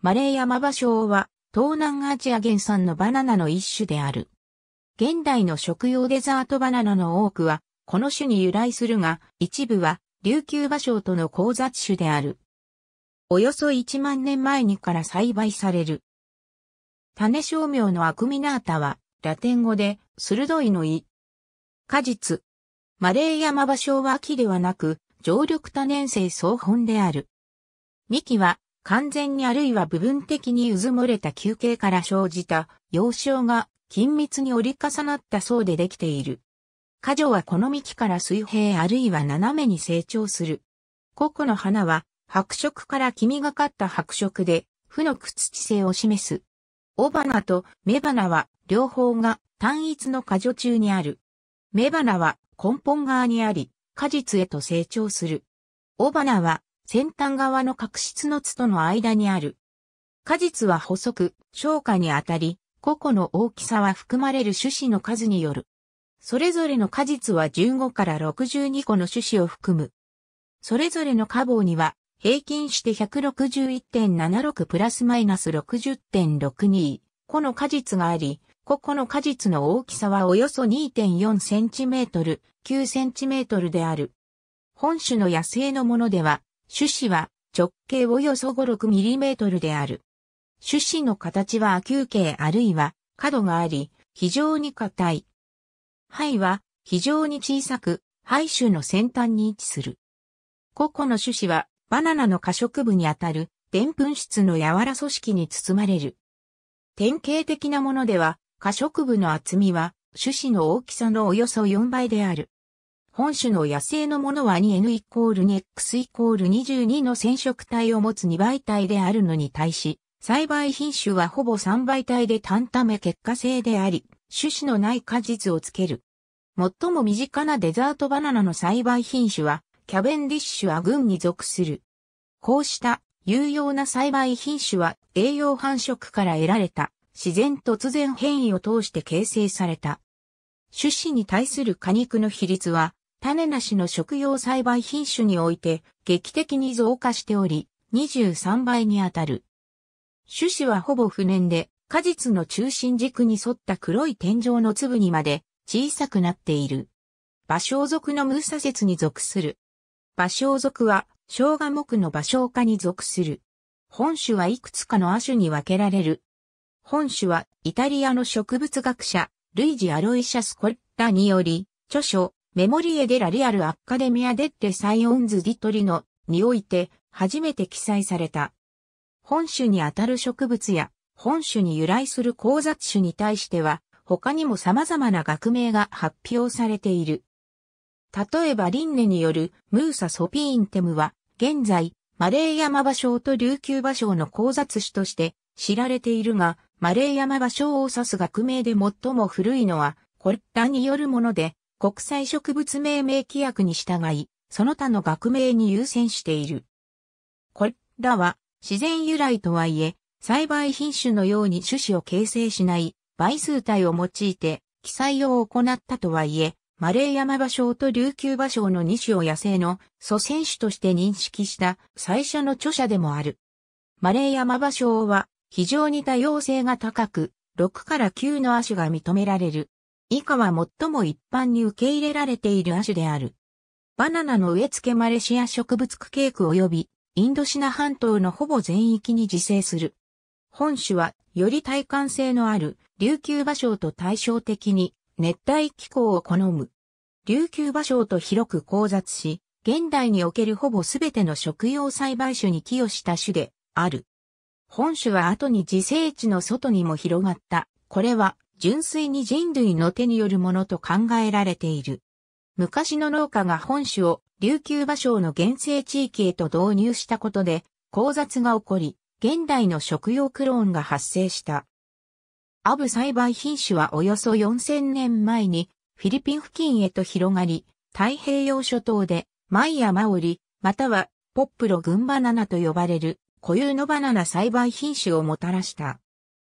マレーヤマバショウは東南アジア原産のバナナの一種である。現代の食用デザートバナナの多くは、この種に由来するが、一部は琉球芭蕉との交雑種である。およそ1万年前にから栽培される。種商名のアクミナータは、ラテン語で、鋭いの意。果実。マレーヤマバショウは木ではなく、常緑多年生草本である。幹は完全にあるいは部分的に渦漏れた球形から生じた幼少が緊密に折り重なった層でできている。果女はこの幹から水平あるいは斜めに成長する。個々の花は白色から黄みがかった白色で、負のく土性を示す。雄花と雌花は両方が単一の果樹中にある。雌花は根本側にあり、果実へと成長する。雄花は先端側の角質の筒の間にある。果実は細く、消化にあたり、個々の大きさは含まれる種子の数による。それぞれの果実は15から62個の種子を含む。それぞれの花房には、平均して161.76プラスマイナス60.62個の果実があり、個々の果実の大きさはおよそ2.4センチメートル、9センチメートルである。本種の野生のものでは、種子は直径およそ5 6トルである。種子の形は球形あるいは角があり、非常に硬い。肺は非常に小さく、肺種の先端に位置する。個々の種子はバナナの過食部にあたる、でんぷん質の柔ら組織に包まれる。典型的なものでは、過食部の厚みは種子の大きさのおよそ4倍である。本種の野生のものは 2n イコール 2x イコール22の染色体を持つ2倍体であるのに対し、栽培品種はほぼ3倍体で単ため結果性であり、種子のない果実をつける。最も身近なデザートバナナの栽培品種は、キャベンディッシュア群に属する。こうした有用な栽培品種は栄養繁殖から得られた自然突然変異を通して形成された。種子に対する果肉の比率は種なしの食用栽培品種において劇的に増加しており、23倍にあたる。種子はほぼ不燃で、果実の中心軸に沿った黒い天井の粒にまで小さくなっている。芭蕉属のムーサ節に属する。芭蕉属は、生姜木の芭蕉科に属する。本種はいくつかの亜種に分けられる。本種はイタリアの植物学者、ルイジ・アロイシャス・コッタにより、著書、メモリエ・デ・ラ・リアル・アカデミア・デッテ・サイオンズ・ディトリのにおいて初めて記載された。本種にあたる植物や本種に由来する交雑種に対しては他にも様々な学名が発表されている。例えばリンネによるムーサ・ソピーンテムは現在マレー山場所と琉球芭蕉の交雑種として知られているがマレー山場所を指す学名で最も古いのはこれらによるもので国際植物命名規約に従い、その他の学名に優先している。これらは自然由来とはいえ、栽培品種のように種子を形成しない倍数体を用いて記載を行ったとはいえ、マレー山場賞と琉球場賞の2種を野生の祖先種として認識した最初の著者でもある。マレー山場賞は非常に多様性が高く、6から9の亜種が認められる。以下は最も一般に受け入れられている亜種である。バナナの植え付けマレシア植物区ー区及びインドシナ半島のほぼ全域に自生する。本種はより耐寒性のある琉球芭蕉と対照的に熱帯気候を好む。琉球芭蕉と広く交雑し、現代におけるほぼすべての食用栽培種に寄与した種である。本種は後に自生地の外にも広がった。これは純粋に人類の手によるものと考えられている。昔の農家が本種を琉球芭蕉の原生地域へと導入したことで、交雑が起こり、現代の食用クローンが発生した。アブ栽培品種はおよそ4000年前にフィリピン付近へと広がり、太平洋諸島でマイヤマオリ、またはポップロ群バナナと呼ばれる固有のバナナ栽培品種をもたらした。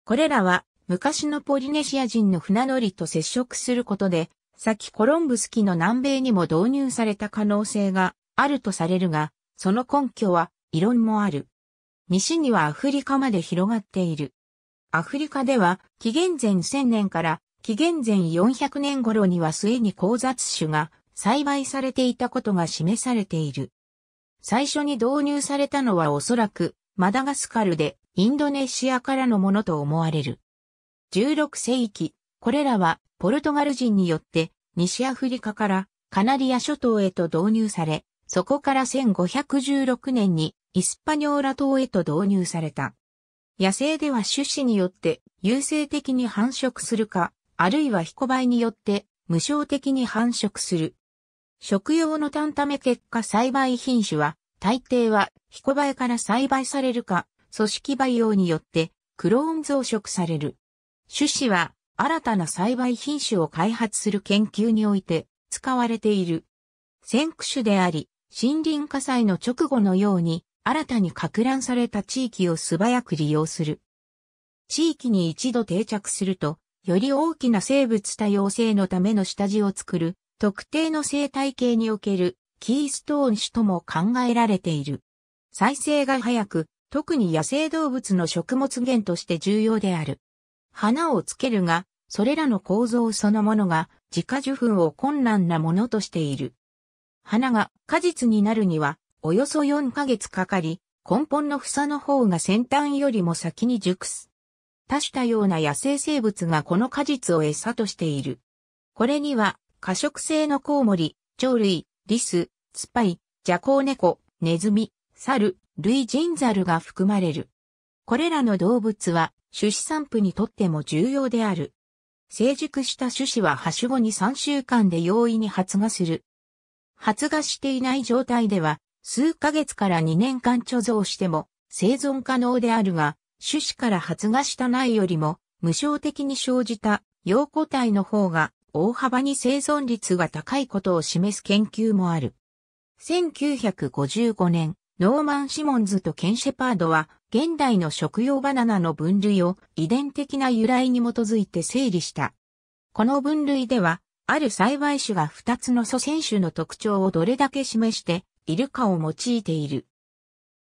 これらは昔のポリネシア人の船乗りと接触することで、先コロンブス機の南米にも導入された可能性があるとされるが、その根拠は異論もある。西にはアフリカまで広がっている。アフリカでは紀元前1000年から紀元前400年頃には末に交雑種が栽培されていたことが示されている。最初に導入されたのはおそらくマダガスカルでインドネシアからのものと思われる。16世紀、これらはポルトガル人によって西アフリカからカナリア諸島へと導入され、そこから1516年にイスパニョーラ島へと導入された。野生では種子によって優勢的に繁殖するか、あるいはヒコバエによって無償的に繁殖する。食用のタンタメ結果栽培品種は、大抵はヒコバエから栽培されるか、組織培養によってクローン増殖される。種子は新たな栽培品種を開発する研究において使われている。先駆種であり、森林火災の直後のように新たに拡乱された地域を素早く利用する。地域に一度定着すると、より大きな生物多様性のための下地を作る、特定の生態系におけるキーストーン種とも考えられている。再生が早く、特に野生動物の食物源として重要である。花をつけるが、それらの構造そのものが自家受粉を困難なものとしている。花が果実になるには、およそ4ヶ月かかり、根本の房の方が先端よりも先に熟す。多種多様な野生生物がこの果実を餌としている。これには、可食性のコウモリ、鳥類、リス、スパイ、ジャコウネネズミ、サル、類人猿が含まれる。これらの動物は種子散布にとっても重要である。成熟した種子は発種後に3週間で容易に発芽する。発芽していない状態では、数ヶ月から2年間貯蔵しても生存可能であるが、種子から発芽した苗よりも無償的に生じた陽個体の方が大幅に生存率が高いことを示す研究もある。1955年、ノーマン・シモンズとケン・シェパードは、現代の食用バナナの分類を遺伝的な由来に基づいて整理した。この分類では、ある栽培種が2つの祖先種の特徴をどれだけ示しているかを用いている。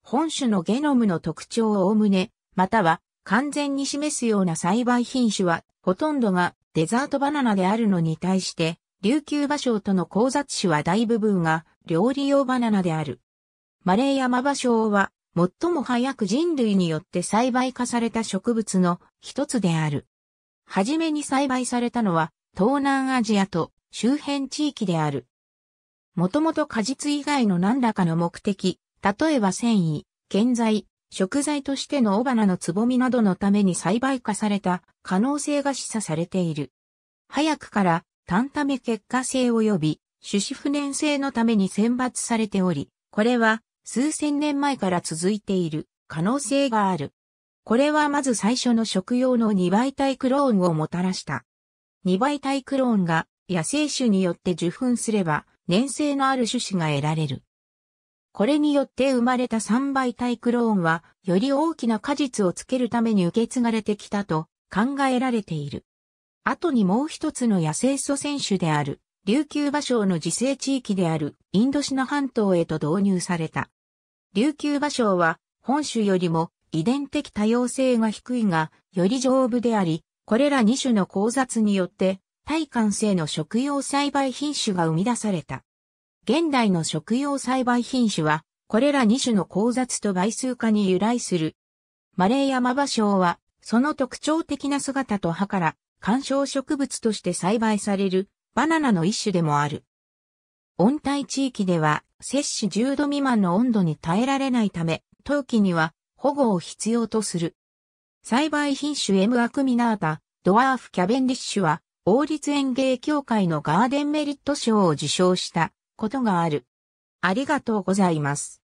本種のゲノムの特徴をおおむね、または完全に示すような栽培品種は、ほとんどがデザートバナナであるのに対して、琉球芭蕉との交雑種は大部分が料理用バナナである。マレーヤマバショウは、最も早く人類によって栽培化された植物の一つである。はじめに栽培されたのは、東南アジアと周辺地域である。もともと果実以外の何らかの目的、例えば繊維、建材、食材としての雄花のつぼみなどのために栽培化された可能性が示唆されている。早くから、単ため結果性及び、種子不燃性のために選抜されており、これは数千年前から続いている可能性がある。これはまず最初の食用の二倍体クローンをもたらした。二倍体クローンが野生種によって受粉すれば粘性のある種子が得られる。これによって生まれた三倍体クローンはより大きな果実をつけるために受け継がれてきたと考えられている。後にもう一つの野生祖先種である琉球芭蕉の自生地域であるインドシナ半島へと導入された。琉球芭蕉は本種よりも遺伝的多様性が低いが、より丈夫であり、これら2種の交雑によって、耐寒性の食用栽培品種が生み出された。現代の食用栽培品種は、これら2種の交雑と倍数化に由来する。マレーヤマバショウは、その特徴的な姿と葉から、観賞植物として栽培される、バナナの一種でもある。温帯地域では摂氏10度未満の温度に耐えられないため、冬季には保護を必要とする。栽培品種 M アクミナータ、ドワーフキャベンディッシュは、王立園芸協会のガーデンメリット賞を受賞したことがある。ありがとうございます。